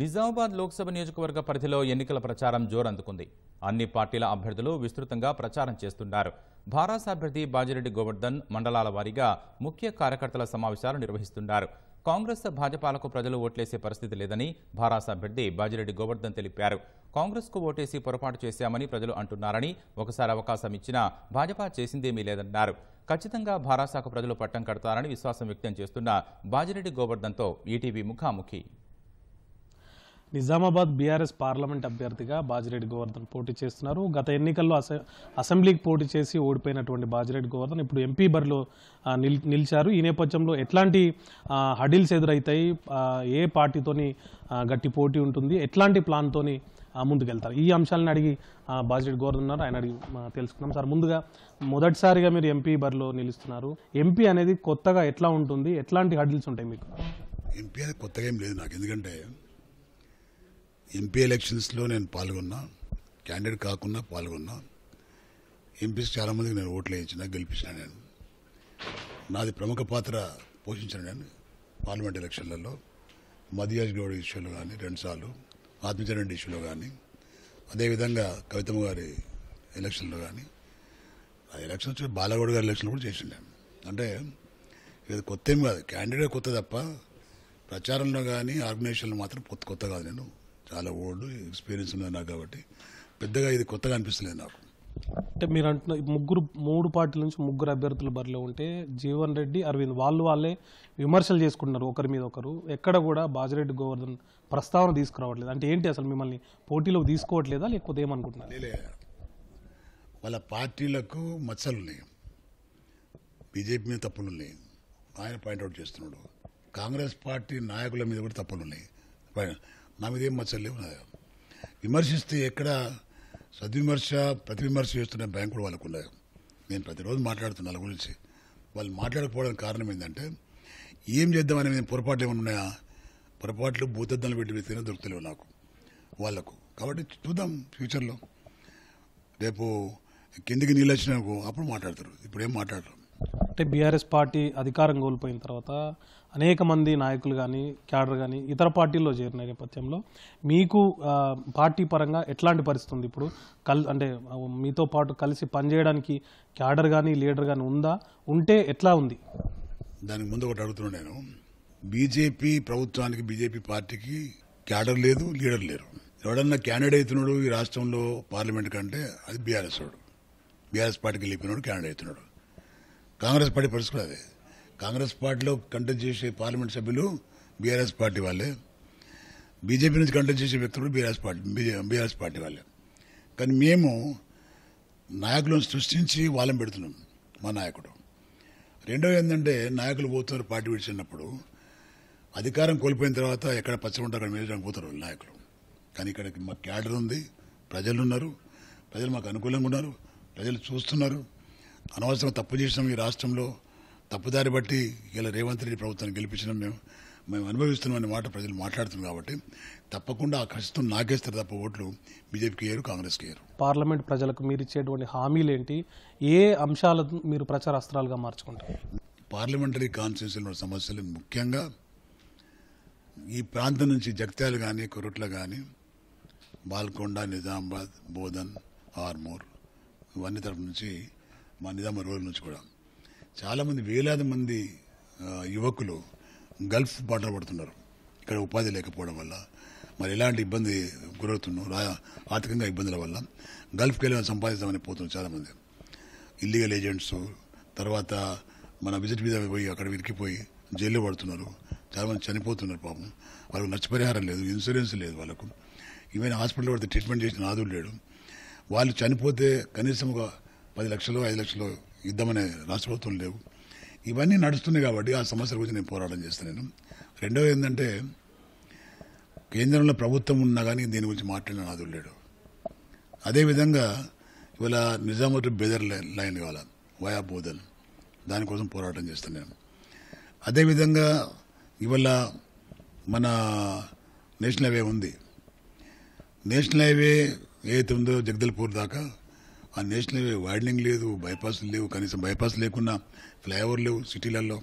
నిజామాబాద్ లోక్సభ నియోజకవర్గ పరిధిలో ఎన్నికల ప్రచారం జోరందుకుంది అన్ని పార్టీల అభ్యర్థులు విస్తృతంగా ప్రచారం చేస్తున్నారు భారాస అభ్యర్థి బాజిరెడ్డి గోవర్ధన్ మండలాల వారీగా ముఖ్య కార్యకర్తల సమావేశాలు నిర్వహిస్తున్నారు కాంగ్రెస్ భాజపాలకు ప్రజలు ఓట్లేసే పరిస్థితి లేదని భారాస అభ్యర్థి బాజిరెడ్డి గోవర్ధన్ తెలిపారు కాంగ్రెస్కు ఓటేసి పొరపాటు చేశామని ప్రజలు అంటున్నారని ఒకసారి అవకాశం ఇచ్చినా భాజపా చేసిందేమీ లేదన్నారు ఖచ్చితంగా భారాసాకు ప్రజలు పట్టం కడతారని విశ్వాసం వ్యక్తం చేస్తున్న బాజిరెడ్డి గోవర్ధన్తో ఈటీవీ ముఖాముఖి నిజామాబాద్ బీఆర్ఎస్ పార్లమెంట్ అభ్యర్థిగా బాజిరెడ్డి గోవర్ధన్ పోటీ చేస్తున్నారు గత ఎన్నికల్లో అసెంబ్లీకి పోటీ చేసి ఓడిపోయినటువంటి బాజిరెడ్డి గోవర్ధన్ ఇప్పుడు ఎంపీ బరిలో నిలిచారు ఈ నేపథ్యంలో ఎట్లాంటి హడిల్స్ ఎదురవుతాయి ఏ పార్టీతోని గట్టి పోటీ ఉంటుంది ఎట్లాంటి ప్లాన్తోని ముందుకెళ్తారు ఈ అంశాలను అడిగి బాజిరెడ్డి గోవర్ధన్ ఉన్నారు ఆయన అడిగి తెలుసుకున్నాం సార్ ముందుగా మొదటిసారిగా మీరు ఎంపీ బరిలో నిలుస్తున్నారు ఎంపీ అనేది కొత్తగా ఎట్లా ఉంటుంది ఎట్లాంటి హడిల్స్ ఉంటాయి మీకు ఎంపీ అనేది కొత్తగా ఏం లేదు నాకు ఎందుకంటే ఎంపీ ఎలక్షన్స్లో నేను పాల్గొన్నా క్యాండిడేట్ కాకుండా పాల్గొన్నా ఎంపీస్ చాలామందికి నేను ఓట్లు వేయించిన గెలిపించిన నేను నాది ప్రముఖ పాత్ర పోషించిన నేను పార్లమెంట్ ఎలక్షన్లలో మదియాజ్ గౌడ్ ఇష్యూలో కానీ రెండుసార్లు ఆత్మచరణ్ ఇష్యూలో కానీ అదేవిధంగా కవితమ్మ గారి ఎలక్షన్లో కానీ ఆ ఎలక్షన్ వచ్చి బాలగౌడ్ గారి ఎలక్షన్ కూడా చేసిండు నేను అంటే ఇది కొత్త ఏం కాదు క్యాండిడేట్ కొత్త తప్ప ప్రచారంలో కానీ ఆర్గనైజేషన్లో మాత్రం కొత్త కొత్త కాదు నేను చాలా ఓల్డ్ ఎక్స్పీరియన్స్ ఉన్నది నాకు కాబట్టి పెద్దగా ఇది కొత్తగా అనిపిస్తలేదు నాకు అంటే మీరు అంటున్న ముగ్గురు మూడు పార్టీల నుంచి ముగ్గురు అభ్యర్థులు బరిలో ఉంటే జీవన్ రెడ్డి అరవింద్ వాళ్ళు వాళ్ళే విమర్శలు చేసుకుంటున్నారు ఒకరి మీద ఒకరు ఎక్కడ కూడా బాజరెడ్డి గోవర్ధన్ ప్రస్తావన తీసుకురావట్లేదు అంటే ఏంటి అసలు మిమ్మల్ని పోటీలో తీసుకోవట్లేదా లేకపోతే ఏమనుకుంటున్నారు వాళ్ళ పార్టీలకు మచ్చలు ఉన్నాయి బీజేపీ మీద తప్పులు ఉన్నాయి ఆయన పాయింట్అవుట్ చేస్తున్నాడు కాంగ్రెస్ పార్టీ నాయకుల మీద కూడా తప్పులు ఉన్నాయి నా మీద ఏం మచ్చలేవు విమర్శిస్తే ఎక్కడ సద్విమర్శ ప్రతివిమర్శ చేస్తున్న బ్యాంకులు వాళ్ళకు ఉన్నాయి నేను ప్రతిరోజు మాట్లాడుతున్నా వాళ్ళ గురించి వాళ్ళు మాట్లాడకపోవడానికి కారణం ఏంటంటే ఏం చేద్దామని పొరపాట్లు ఏమైనా ఉన్నాయా పొరపాట్లు భూతద్దాలు పెట్టి వెతికినా దొరుకుతలేవు నాకు వాళ్ళకు కాబట్టి చూద్దాం ఫ్యూచర్లో రేపు కిందికి నీళ్ళు వచ్చినాకు అప్పుడు మాట్లాడతారు ఇప్పుడు ఏం మాట్లాడరు అంటే బీఆర్ఎస్ పార్టీ అధికారం కోల్పోయిన తర్వాత అనేక మంది నాయకులు కానీ క్యాడర్ కానీ ఇతర పార్టీల్లో చేరిన నేపథ్యంలో మీకు పార్టీ పరంగా ఎట్లాంటి పరిస్థితి ఉంది ఇప్పుడు కల్ అంటే మీతో పాటు కలిసి పనిచేయడానికి క్యాడర్ కానీ లీడర్ కానీ ఉందా ఉంటే ఎట్లా ఉంది దానికి ముందు ఒకటి అడుగుతున్నాను నేను బీజేపీ ప్రభుత్వానికి బీజేపీ పార్టీకి క్యాడర్ లేదు లీడర్ లేరు ఎవడన్నా క్యాండిడేట్ అవుతున్నాడు ఈ రాష్ట్రంలో పార్లమెంట్ కంటే అది బీఆర్ఎస్ వాడు బీఆర్ఎస్ పార్టీకి వెళ్ళిపోయినాడు క్యాండిడేట్ అవుతున్నాడు కాంగ్రెస్ పార్టీ పరుచుకున్నది కాంగ్రెస్ పార్టీలో కంటెస్ట్ చేసే పార్లమెంట్ సభ్యులు బీఆర్ఎస్ పార్టీ వాళ్ళే బీజేపీ నుంచి కంటెస్ట్ చేసే వ్యక్తులు బీఆర్ఎస్ పార్టీ బీఆర్ఎస్ పార్టీ వాళ్ళే కానీ మేము నాయకులను సృష్టించి వాళ్ళని పెడుతున్నాం మా నాయకుడు రెండవ ఏంటంటే నాయకులు పోతున్నారు పార్టీ విడిచినప్పుడు అధికారం కోల్పోయిన తర్వాత ఎక్కడ పచ్చగుంటే అక్కడ మేలడానికి పోతారు నాయకులు కానీ ఇక్కడ మా క్యాడర్ ఉంది ప్రజలు ఉన్నారు ప్రజలు మాకు అనుకూలంగా ఉన్నారు ప్రజలు చూస్తున్నారు అనవసరం తప్పు చేసినాం ఈ రాష్ట్రంలో తప్పుదారి బట్టి ఇలా రేవంత్ రెడ్డి ప్రభుత్వాన్ని గెలిపించినాం మేము మేము అనుభవిస్తున్నాం మాట ప్రజలు మాట్లాడుతున్నాం కాబట్టి తప్పకుండా ఆ ఖచ్చితం నాకేస్తారు తప్ప ఓట్లు బీజేపీకి వేయరు కాంగ్రెస్కి వేయరు పార్లమెంట్ ప్రజలకు మీరు ఇచ్చేటువంటి హామీలు ఏంటి ఏ అంశాలు మీరు ప్రచార అస్త్రాలుగా మార్చుకుంటారు పార్లమెంటరీ కాన్స్టిట్యూన్సీలో సమస్యలు ముఖ్యంగా ఈ ప్రాంతం నుంచి జగత్యాలు కానీ కొరుట్ల కానీ బాల్కొండ నిజామాబాద్ బోధన్ ఆర్మూర్ ఇవన్నీ తరఫు నుంచి మా నిజామ రోజుల నుంచి కూడా చాలామంది వేలాది మంది యువకులు గల్ఫ్ బాటలు పడుతున్నారు ఇక్కడ ఉపాధి లేకపోవడం వల్ల మరి ఎలాంటి ఇబ్బంది గురవుతున్నాం ఆర్థికంగా ఇబ్బందుల వల్ల గల్ఫ్కి వెళ్ళి సంపాదిస్తామని పోతున్నారు చాలామంది ఇల్లీగల్ ఏజెంట్స్ తర్వాత మన విజిట్ మీద పోయి అక్కడ విరికిపోయి జైల్లో పడుతున్నారు చాలామంది చనిపోతున్నారు పాపం వాళ్ళకు నష్టపరిహారం లేదు ఇన్సూరెన్స్ లేదు వాళ్ళకు ఈవెన్ హాస్పిటల్ పడితే ట్రీట్మెంట్ చేసిన ఆదులు లేడు వాళ్ళు చనిపోతే కనీసం ఒక పది లక్షలు ఐదు లక్షలు ఇద్దామనే రాష్ట్ర ప్రభుత్వం లేవు ఇవన్నీ నడుస్తున్నాయి కాబట్టి ఆ సమస్యల గురించి నేను పోరాటం చేస్తాను నేను రెండవ ఏంటంటే కేంద్రంలో ప్రభుత్వం ఉన్నా కానీ దీని గురించి మాట్లాడిన నాదు లేడు అదేవిధంగా ఇవాళ నిజామాబాద్ బెదర్ లైన్ ఇవాళ వయా బోధన్ దానికోసం పోరాటం చేస్తాను నేను అదేవిధంగా ఇవాళ మన నేషనల్ హైవే ఉంది నేషనల్ హైవే ఏదైతే ఉందో జగదల్పూర్ దాకా ఆ నేషనల్ హైవే వైడనింగ్ లేదు బైపాస్ లేవు కనీసం బైపాస్ లేకున్నా ఫ్లైఓవర్ లేవు సిటీలలో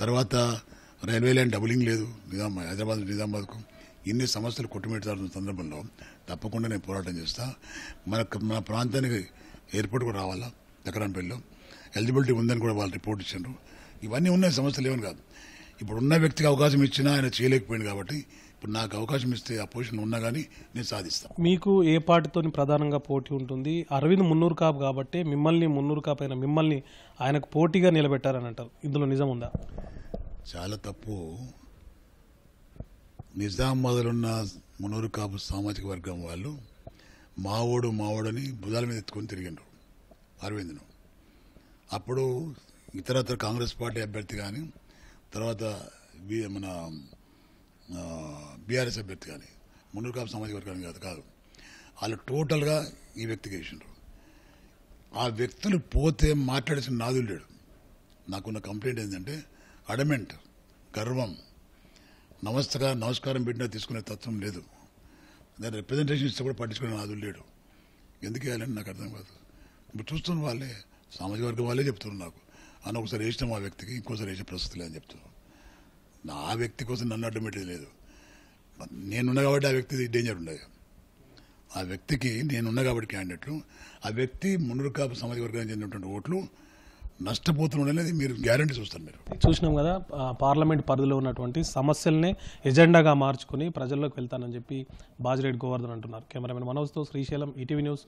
తర్వాత రైల్వే లైన్ డబులింగ్ లేదు నిజాం హైదరాబాద్ నిజామాబాద్కు ఇన్ని సమస్యలు కొట్టుమెట్టారు సందర్భంలో తప్పకుండా నేను పోరాటం చేస్తా మన మన ప్రాంతానికి ఎయిర్పోర్ట్ కూడా రావాలా దక్కరాంపల్లిలో ఎలిజిబిలిటీ ఉందని కూడా వాళ్ళు రిపోర్ట్ ఇచ్చారు ఇవన్నీ ఉన్నాయి సమస్యలు ఏమని కాదు ఇప్పుడు ఉన్న వ్యక్తికి అవకాశం ఇచ్చినా ఆయన చేయలేకపోయింది కాబట్టి ఇప్పుడు నాకు అవకాశం ఇస్తే ఆ పొజిషన్ ఉన్నా కానీ నేను సాధిస్తాను మీకు ఏ పార్టీతో ప్రధానంగా పోటీ ఉంటుంది అరవింద్ మున్నూరు కాపు కాబట్టి మిమ్మల్ని మున్నూరు కాపు అయిన మిమ్మల్ని ఆయనకు పోటీగా నిలబెట్టారని అంటారు ఇందులో నిజం ఉందా చాలా తప్పు నిజాం ఉన్న మున్నూరు కాపు సామాజిక వర్గం వాళ్ళు మావోడు మావోడని భుజాల మీద ఎత్తుకొని తిరిగిండ్రు అరవింద్ను అప్పుడు ఇతరత్ర కాంగ్రెస్ పార్టీ అభ్యర్థి కానీ తర్వాత మన బీఆర్ఎస్ అభ్యర్థి కానీ మున్నూరు కాపు సామాజిక కాదు కాదు వాళ్ళు టోటల్గా ఈ వ్యక్తికి వేసినారు ఆ వ్యక్తులు పోతే మాట్లాడేసిన నాదులు లేడు నాకున్న కంప్లైంట్ ఏంటంటే అడమెంట్ గర్వం నమస్తగా నమస్కారం పెట్టినా తీసుకునే తత్వం లేదు దాని రిప్రజెంటేషన్ ఇస్తే కూడా పట్టించుకునే నాదులు లేడు ఎందుకు వేయాలని నాకు అర్థం కాదు ఇప్పుడు చూస్తున్న వాళ్ళే సామాజిక వర్గం వాళ్ళే చెప్తున్నారు నాకు అన్న ఒకసారి వేసినాం ఆ వ్యక్తికి ఇంకోసారి వేసే ప్రస్తుతం లేదని చెప్తున్నారు నా వ్యక్తి కోసం నన్ను అడ్డం పెట్టేది లేదు నేనున్నా కాబట్టి ఆ వ్యక్తి డేంజర్ ఉండదు ఆ వ్యక్తికి నేనున్నా కాబట్టి క్యాండిడేట్లు ఆ వ్యక్తి మునురు కాపు సమాజ వర్గానికి చెందినటువంటి ఓట్లు నష్టపోతుండనేది మీరు గ్యారంటీ చూస్తారు మీరు చూసినాం కదా పార్లమెంట్ పరిధిలో ఉన్నటువంటి సమస్యల్ని ఎజెండాగా మార్చుకుని ప్రజల్లోకి వెళ్తానని చెప్పి బాజిరెడ్డి గోవర్ధన్ అంటున్నారు కెమెరామెన్ మనోజ్తో శ్రీశైలం ఈటీవీ న్యూస్